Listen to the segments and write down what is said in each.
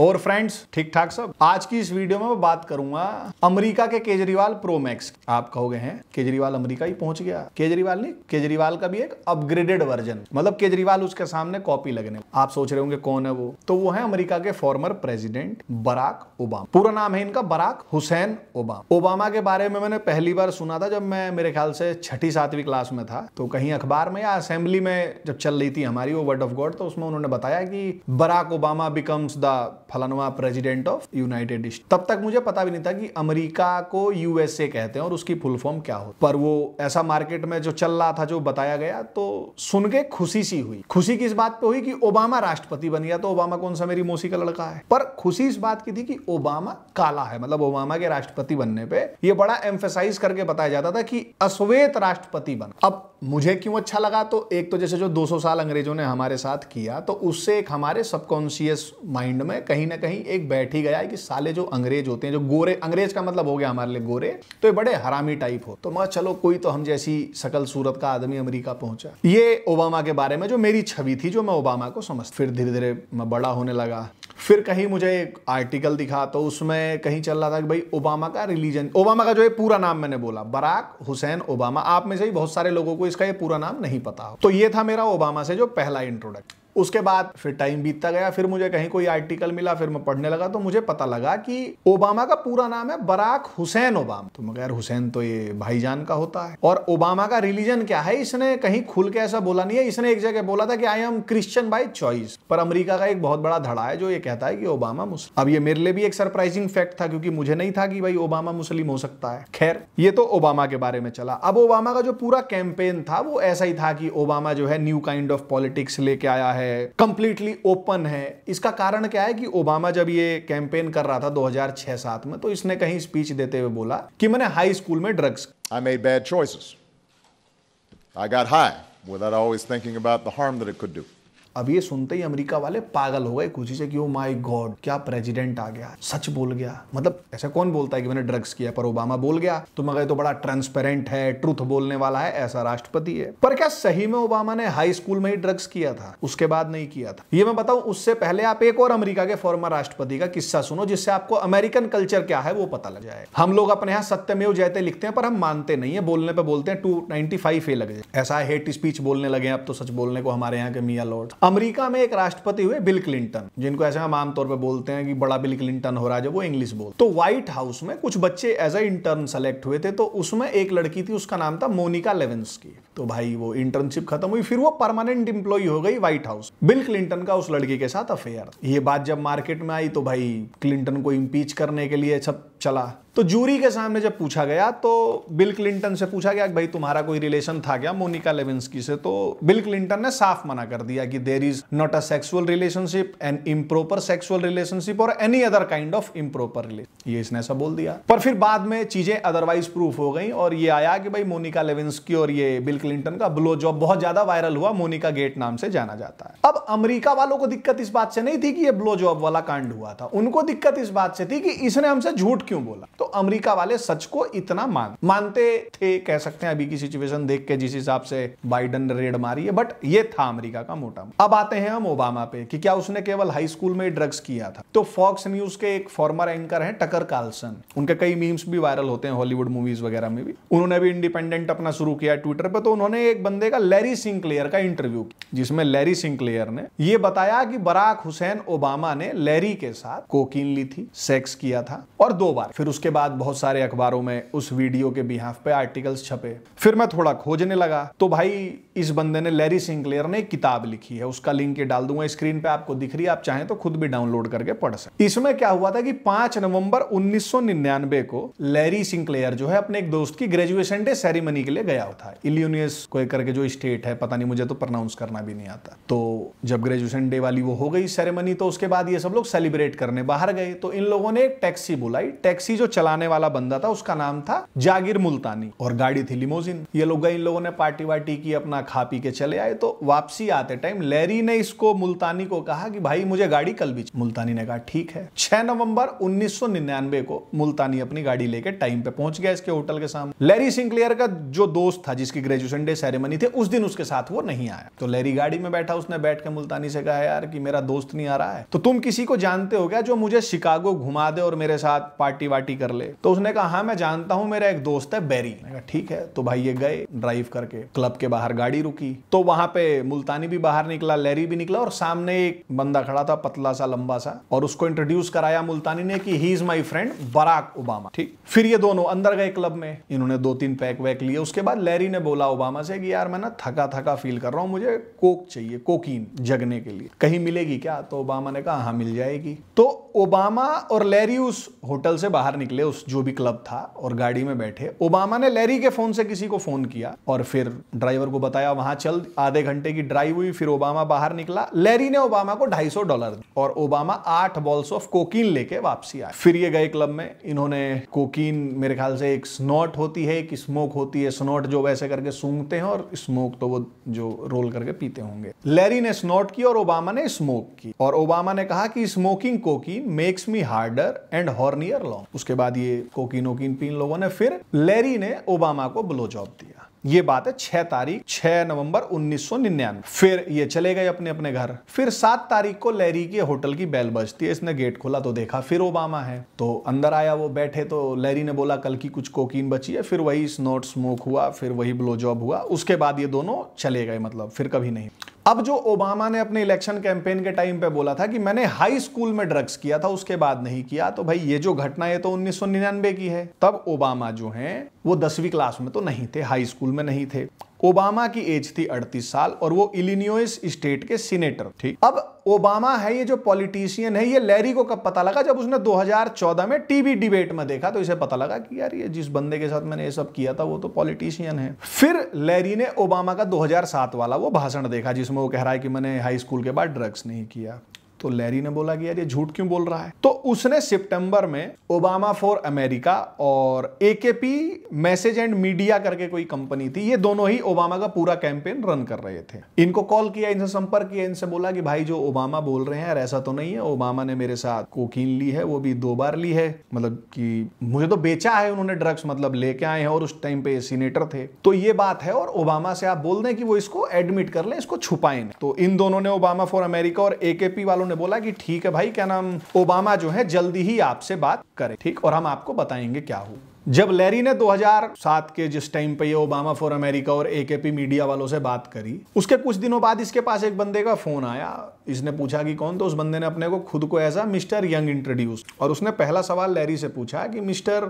और फ्रेंड्स ठीक ठाक सब आज की इस वीडियो में मैं बात करूंगा अमेरिका के केजरीवाल प्रो मैक्स आप कहोगे हैं केजरीवाल अमेरिका ही पहुंच गया केजरीवाल नहीं केजरीवाल का भी एक अपग्रेडेड वर्जन मतलब केजरीवाल उसके सामने कॉपी लगने आप सोच रहे होंगे कौन है वो तो वो है अमेरिका के फॉर्मर प्रेसिडेंट बराक ओबामा पूरा नाम है इनका बराक हुसैन ओबामा ओबामा के बारे में मैंने पहली बार सुना था जब मैं मेरे ख्याल से छठी सातवीं क्लास में था तो कहीं अखबार में या असेंबली में जब चल रही थी हमारी वो वर्ड ऑफ गॉड तो उसमें उन्होंने बताया कि बराक ओबामा बिकम्स द फलनवा प्रेसिडेंट ऑफ यूनाइटेड स्टेट तब तक मुझे पता भी नहीं था कि अमेरिका को यूएसए कहते हैं और उसकी फुल फॉर्म क्या हो पर वो ऐसा मार्केट में जो चल रहा था जो बताया गया तो सुन के खुशी सी हुई खुशी किस बात पे हुई कि ओबामा राष्ट्रपति बन गया तो ओबामा कौन सा मेरी मौसी का लड़का है पर खुशी इस बात की थी कि ओबामा काला है मतलब ओबामा के राष्ट्रपति बनने पे ये बड़ा एम्फेसाइज करके बताया जाता था कि अश्वेत राष्ट्रपति बन अब मुझे क्यों अच्छा लगा तो एक तो जैसे जो 200 साल अंग्रेजों ने हमारे साथ किया तो उससे एक हमारे सबकॉन्शियस माइंड में कहीं ना कहीं एक बैठ ही गया है कि साले जो अंग्रेज होते हैं जो गोरे अंग्रेज का मतलब हो गया हमारे लिए गोरे तो ये बड़े हरामी टाइप हो तो मैं चलो कोई तो हम जैसी सकल सूरत का आदमी अमरीका पहुंचा ये ओबामा के बारे में जो मेरी छवि थी जो मैं ओबामा को समझ फिर धीरे धीरे मैं बड़ा होने लगा फिर कहीं मुझे एक आर्टिकल दिखा तो उसमें कहीं चल रहा था कि भाई ओबामा का रिलीजन ओबामा का जो है पूरा नाम मैंने बोला बराक हुसैन ओबामा आप में से ही बहुत सारे लोगों को इसका ये पूरा नाम नहीं पता हो तो ये था मेरा ओबामा से जो पहला इंट्रोडक्ट उसके बाद फिर टाइम बीतता गया फिर मुझे कहीं कोई आर्टिकल मिला फिर मैं पढ़ने लगा तो मुझे पता लगा कि ओबामा का पूरा नाम है बराक हुसैन ओबामा तो मगर हुसैन तो ये भाईजान का होता है और ओबामा का रिलीजन क्या है इसने कहीं खुल के ऐसा बोला नहीं है इसने एक जगह बोला था कि I am Christian by choice पर अमरीका का एक बहुत बड़ा धड़ा है जो ये कहता है कि ओबामा मुस्लिम अब ये मेरे लिए भी एक सरप्राइजिंग फैक्ट था क्योंकि मुझे नहीं था कि भाई ओबामा मुस्लिम हो सकता है खैर ये तो ओबामा के बारे में चला अब ओबामा का जो पूरा कैंपेन था वो ऐसा ही था कि ओबामा जो है न्यू काइंड ऑफ पॉलिटिक्स लेके आया है है कंप्लीटली ओपन है इसका कारण क्या है कि ओबामा जब ये कैंपेन कर रहा था 2006-7 में तो इसने कहीं स्पीच देते हुए बोला कि मैंने हाई स्कूल में drugs I made bad choices I got high without always thinking about the harm that it could do अब ये सुनते ही अमेरिका वाले पागल हो गए खुशी से कि ओ माय गॉड क्या प्रेसिडेंट आ गया सच बोल गया मतलब ऐसा कौन बोलता है कि मैंने ड्रग्स किया पर ओबामा बोल गया तो अगर तो बड़ा ट्रांसपेरेंट है ट्रूथ बोलने वाला है ऐसा राष्ट्रपति है पर क्या सही में ओबामा ने हाई स्कूल में ही ड्रग्स किया था उसके बाद नहीं किया था ये मैं बताऊं उससे पहले आप एक और अमरीका के फॉर्मर राष्ट्रपति का किस्सा सुनो जिससे आपको अमेरिकन कल्चर क्या है वो पता लग जाए हम लोग अपने यहाँ सत्यमेव जयते लिखते हैं पर हम मानते नहीं है बोलने पर बोलते हैं टू नाइनटी फाइव ए लग जाए ऐसा हेट स्पीच बोलने लगे अब तो सच बोलने को हमारे यहाँ के मिया लॉर्ड अमेरिका में एक राष्ट्रपति हुए बिल क्लिंटन जिनको ऐसे हम आमतौर पर बोलते हैं कि बड़ा बिल क्लिंटन हो रहा है जब वो इंग्लिश बोल तो व्हाइट हाउस में कुछ बच्चे एज ए इंटर्न सेलेक्ट हुए थे तो उसमें एक लड़की थी उसका नाम था मोनिका की तो भाई वो इंटर्नशिप खत्म हुई फिर वो परमानेंट इंप्लॉई हो गई व्हाइट हाउस बिल क्लिंटन का उस लड़की के साथ अफेयर ये बात जब मार्केट में आई तो भाई क्लिंटन को इम्पीच करने के लिए सब चला तो जूरी के सामने जब पूछा गया तो बिल क्लिंटन से पूछा गया कि भाई तुम्हारा कोई रिलेशन था क्या मोनिका लेविंस्की से तो बिल क्लिंटन ने साफ मना कर दिया कि there is not a sexual relationship an improper sexual relationship और any other kind of improper relation ये इसने ऐसा बोल दिया पर फिर बाद में चीजें अदरवाइज प्रूफ हो गई और ये आया कि भाई मोनिका लेविंस्की और ये बिल क्लिंटन का ब्लो जॉब बहुत ज्यादा वायरल हुआ मोनिका गेट नाम से जाना जाता है अब अमरीका वालों को दिक्कत इस बात से नहीं थी कि ये ब्लो जॉब वाला कांड हुआ था उनको दिक्कत इस बात से थी कि इसने हमसे झूठ क्यों क्यों बोला तो अमेरिका वाले सच को इतना मान मानते थे कह सकते हैं अभी की सिचुएशन देख के जिस हिसाब से बाइडन ने रेड मारी है बट ये था अमेरिका का मोटा अब आते हैं हम ओबामा पे कि क्या उसने केवल हाई स्कूल में ड्रग्स किया था तो फॉक्स न्यूज के एक फॉर्मर एंकर है टकर कार्लसन उनके कई मीम्स भी वायरल होते हैं हॉलीवुड मूवीज वगैरह में भी उन्होंने भी इंडिपेंडेंट अपना शुरू किया ट्विटर पर तो उन्होंने एक बंदे का लैरी सिंक्लेयर का इंटरव्यू जिसमें लैरी सिंक्लेयर ने यह बताया कि बराक हुसैन ओबामा ने लैरी के साथ कोकीन ली थी सेक्स किया था और दो बार फिर उसके बाद बहुत सारे अखबारों में उस वीडियो के बिहाफ पे आर्टिकल्स छपे फिर मैं थोड़ा खोजने लगा तो भाई इस बंदे ने लैरी सिंक्लेयर ने किताब लिखी है उसका लिंक ये डाल दूंगा स्क्रीन पे आपको दिख रही है आप चाहें तो खुद भी डाउनलोड करके पढ़ सकते इसमें क्या हुआ था कि पांच नवंबर उन्नीस को लैरी सिंक्लेयर जो है अपने एक दोस्त की ग्रेजुएशन डे सेरेमनी के लिए गया था इलियोनियस को करके जो स्टेट है पता नहीं मुझे तो प्रोनाउंस करना भी नहीं आता तो जब ग्रेजुएशन डे वाली वो हो गई सेरेमनी तो उसके बाद ये सब लोग सेलिब्रेट करने बाहर गए तो इन लोगों ने एक टैक्सी बुलाई टैक्सी जो चलाने वाला बंदा था उसका नाम था जागीर मुल्तानी और गाड़ी थी लिमोजिन ये लोग गए इन लोगों ने पार्टी वार्टी की अपना खा पी के चले आए तो वापसी आते टाइम लेरी ने इसको मुल्तानी को कहा कि भाई मुझे गाड़ी कल भी मुल्तानी ने कहा ठीक है छह नवंबर उन्नीस को मुल्तानी अपनी गाड़ी लेके टाइम पे पहुंच गया इसके होटल के सामने लेरी सिंक्लेयर का जो दोस्त था जिसकी ग्रेजुएशन डे सेरेमनी थी उस दिन उसके साथ वो नहीं आया तो लेरी गाड़ी में बैठा उसने बैठ के मुल्तानी से कहा यार कि मेरा दोस्त नहीं आ रहा है तो तुम किसी को जानते हो क्या जो मुझे शिकागो घुमा दे और मेरे साथ पार्टी पार्टी वार्टी कर ले तो उसने कहा हाँ मैं जानता हूँ मेरा एक दोस्त है बेरी मैंने कहा ठीक है तो भाई ये गए ड्राइव करके क्लब के बाहर गाड़ी रुकी तो वहां पे मुल्तानी भी बाहर निकला लेरी भी निकला और सामने एक बंदा खड़ा था पतला सा लंबा सा और उसको इंट्रोड्यूस कराया मुल्तानी ने कि he is my friend Barack Obama ठीक फिर ये दोनों अंदर गए क्लब में इन्होंने दो तीन पैक वैक लिए उसके बाद लेरी ने बोला ओबामा से कि यार मैं ना थका थका फील कर रहा हूँ मुझे कोक चाहिए कोकीन जगने के लिए कहीं मिलेगी क्या तो ओबामा ने कहा हाँ मिल जाएगी तो ओबामा और लैरी उस होटल से बाहर निकले उस जो भी क्लब था और गाड़ी में बैठे ओबामा ने लैरी के फ़ोन से किसी को फ़ोन किया और फिर ड्राइवर को बताया वहां चल आधे घंटे की ड्राइव हुई फिर ओबामा बाहर निकला लैरी ने ओबामा को 250 डॉलर दिया और ओबामा आठ बॉल्स ऑफ कोकीन लेके वापसी आए फिर ये गए क्लब में इन्होंने कोकीन मेरे ख्याल से एक स्नोट होती है एक स्मोक होती है स्नोट जो वैसे करके सूंघते हैं और स्मोक तो वो जो रोल करके पीते होंगे लैरी ने स्नोट की और ओबामा ने स्मोक की और ओबामा ने कहा कि smoking cocaine makes me harder and hornier long उसके बाद ये कोकिन ओकिन पी इन लोगों ने फिर लेरी ने ओबामा को ब्लो जॉब दिया ये बात है छह तारीख छह नवंबर 1999 फिर ये चले गए अपने अपने घर फिर सात तारीख को लैरी के होटल की बेल बजती है इसने गेट खोला तो देखा फिर ओबामा है तो अंदर आया वो बैठे तो लैरी ने बोला कल की कुछ कोकीन बची है फिर वही स्नोट स्मोक हुआ फिर वही ब्लो जॉब हुआ उसके बाद ये दोनों चले गए मतलब फिर कभी नहीं अब जो ओबामा ने अपने इलेक्शन कैंपेन के टाइम पे बोला था कि मैंने हाई स्कूल में ड्रग्स किया था उसके बाद नहीं किया तो भाई ये जो घटना है तो 1999 की है तब ओबामा जो हैं वो दसवीं क्लास में तो नहीं थे हाई स्कूल में नहीं थे ओबामा की एज थी 38 साल और वो इलिनोइस स्टेट के सीनेटर ठीक अब ओबामा है ये जो पॉलिटिशियन है ये लैरी को कब पता लगा जब उसने 2014 में टीवी डिबेट में देखा तो इसे पता लगा कि यार ये जिस बंदे के साथ मैंने ये सब किया था वो तो पॉलिटिशियन है फिर लैरी ने ओबामा का 2007 वाला वो भाषण देखा जिसमें वो कह रहा है कि मैंने हाई स्कूल के बाद ड्रग्स नहीं किया तो लैरी ने बोला कि यार ये झूठ क्यों बोल रहा है तो उसने सितंबर में ओबामा फॉर अमेरिका और एकेपी मैसेज एंड मीडिया करके कोई कंपनी थी ये दोनों ही ओबामा का पूरा कैंपेन रन कर रहे थे इनको कॉल किया इनसे संपर्क किया इनसे बोला कि भाई जो ओबामा बोल रहे हैं यार ऐसा तो नहीं है ओबामा ने मेरे साथ कोकीन ली है वो भी दो बार ली है मतलब कि मुझे तो बेचा है उन्होंने ड्रग्स मतलब लेके आए हैं और उस टाइम पे सीनेटर थे तो ये बात है और ओबामा से आप बोल दें कि वो इसको एडमिट कर लें इसको छुपाएं तो इन दोनों ने ओबामा फॉर अमेरिका और एकेपी वालों ने बोला कि ठीक है भाई क्या नाम ओबामा जो है जल्दी ही आपसे बात करें ठीक और हम आपको बताएंगे क्या हो जब लैरी ने 2007 के जिस टाइम पे ये ओबामा फॉर अमेरिका और एकेपी मीडिया वालों से बात करी उसके कुछ दिनों बाद इसके पास एक बंदे का फोन आया इसने पूछा कि कौन तो उस बंदे ने अपने को खुद को as a mister Young introduce और उसने पहला सवाल लैरी से पूछा कि mister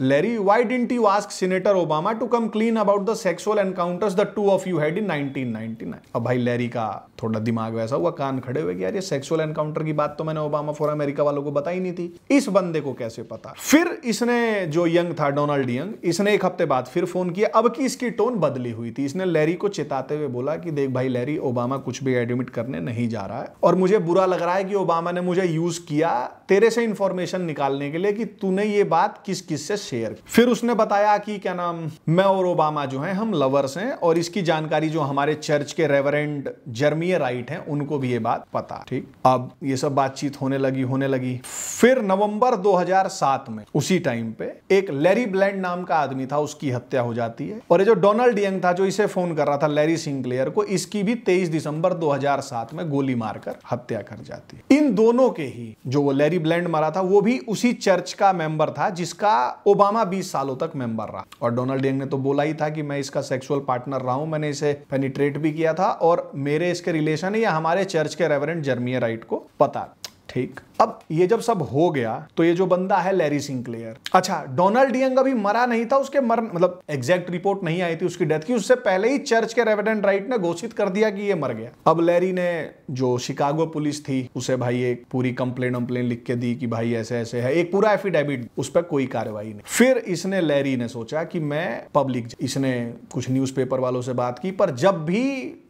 Larry why didn't you ask senator Obama to come clean about the sexual encounters the two of you had in 1999 अब भाई लैरी का थोड़ा दिमाग वैसा हुआ कान खड़े हुए कि यार ये सेक्सुअल एनकाउंटर की बात तो मैंने ओबामा फॉर अमेरिका वालों को बताई नहीं थी इस बंदे को कैसे पता फिर इसने जो यंग था डोनाल्ड यंग इसने एक हफ्ते बाद फिर फोन किया अब की इसकी टोन बदली हुई थी इसने लैरी को चेताते हुए बोला कि देख भाई लैरी ओबामा कुछ भी एडमिट करने नहीं जा रहा है और मुझे बुरा लग रहा है कि ओबामा ने मुझे यूज किया तेरे से इंफॉर्मेशन निकालने के लिए कि तूने ये बात किस किस से शेयर फिर उसने बताया कि क्या नाम मैं और ओबामा जो है हम लवर्स हैं और इसकी जानकारी जो हमारे चर्च के रेवरेंड जर्मी राइट हैं उनको भी ये बात पता ठीक अब ये सब बातचीत होने लगी होने लगी फिर नवंबर 2007 में उसी टाइम पे एक लेरी ब्लैंड नाम का आदमी था उसकी हत्या हो जाती है और ये जो डोनाल्ड यंग था जो इसे फोन कर रहा था लेरी सिंक्लेयर को इसकी भी 23 दिसंबर 2007 में गोली मारकर हत्या कर जाती इन दोनों के ही जो वो लैरी ब्लैंड मारा था वो भी उसी चर्च का मेंबर था जिसका ओबामा 20 सालों तक मेंबर रहा और डोनाल्ड यंग ने तो बोला ही था कि मैं इसका सेक्सुअल पार्टनर रहा हूं मैंने इसे पेनिट्रेट भी किया था और मेरे इसके रिलेशन या हमारे चर्च के रेवरेंट जर्मिया राइट को पता ठीक अब ये जब सब हो गया तो ये जो बंदा है लैरी सिंक्लेयर अच्छा डोनाल्ड डियंग अभी मरा नहीं था उसके मर मतलब एग्जैक्ट रिपोर्ट नहीं आई थी उसकी डेथ की उससे पहले ही चर्च के रेविडेंट राइट ने घोषित कर दिया कि ये मर गया अब लैरी ने जो शिकागो पुलिस थी उसे भाई एक पूरी कंप्लेन वम्प्लेन लिख के दी कि भाई ऐसे ऐसे है एक पूरा एफिडेविट उस पर कोई कार्रवाई नहीं फिर इसने लैरी ने सोचा कि मैं पब्लिक इसने कुछ न्यूज वालों से बात की पर जब भी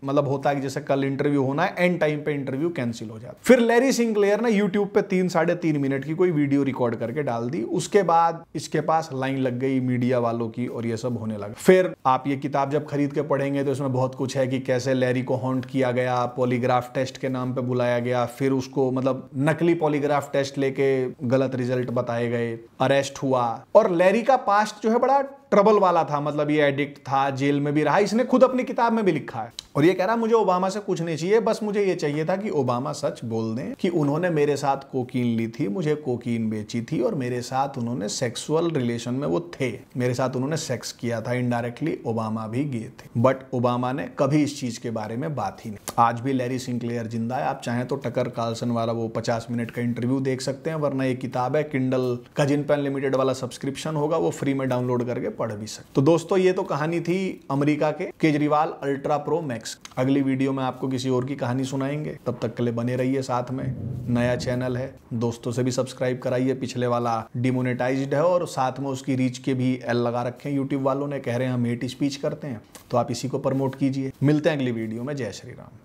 मतलब होता है कि जैसे कल इंटरव्यू होना है एंड टाइम पे इंटरव्यू कैंसिल हो जाता फिर लेरी सिंक्लेयर ने यूट्यूब पे तीन साढ़े तीन मिनट की कोई वीडियो रिकॉर्ड करके डाल दी उसके बाद इसके पास लाइन लग गई मीडिया वालों की और ये सब होने लगा फिर आप ये किताब जब खरीद के पढ़ेंगे तो इसमें बहुत कुछ है कि कैसे लैरी को हॉन्ट किया गया पॉलीग्राफ टेस्ट के नाम पर बुलाया गया फिर उसको मतलब नकली पॉलीग्राफ टेस्ट लेके गलत रिजल्ट बताए गए अरेस्ट हुआ और लैरी का पास्ट जो है बड़ा ट्रबल वाला था मतलब ये एडिक्ट था जेल में भी रहा इसने खुद अपनी किताब में भी लिखा है और ये कह रहा मुझे ओबामा से कुछ नहीं चाहिए बस मुझे ये चाहिए था कि ओबामा सच बोल दें कि उन्होंने मेरे साथ कोकीन ली थी मुझे कोकीन बेची थी और मेरे साथ उन्होंने सेक्सुअल रिलेशन में वो थे मेरे साथ उन्होंने सेक्स किया था इनडायरेक्टली ओबामा भी गए थे बट ओबामा ने कभी इस चीज के बारे में बात ही नहीं आज भी लैरी सिंक्लेयर जिंदा है आप चाहें तो टकर कार्लसन वाला वो पचास मिनट का इंटरव्यू देख सकते हैं वरना ये किताब है किंडल कजिन पेन लिमिटेड वाला सब्सक्रिप्शन होगा वो फ्री में डाउनलोड करके पढ़ भी सकते तो दोस्तों ये तो कहानी थी अमेरिका के केजरीवाल अल्ट्रा प्रो मैक्स अगली वीडियो में आपको किसी और की कहानी सुनाएंगे तब तक के लिए बने रहिए साथ में नया चैनल है दोस्तों से भी सब्सक्राइब कराइए पिछले वाला डिमोनेटाइज है और साथ में उसकी रीच के भी एल लगा रखे यूट्यूब वालों ने कह रहे हैं हम हेट स्पीच करते हैं तो आप इसी को प्रमोट कीजिए मिलते हैं अगली वीडियो में जय श्री राम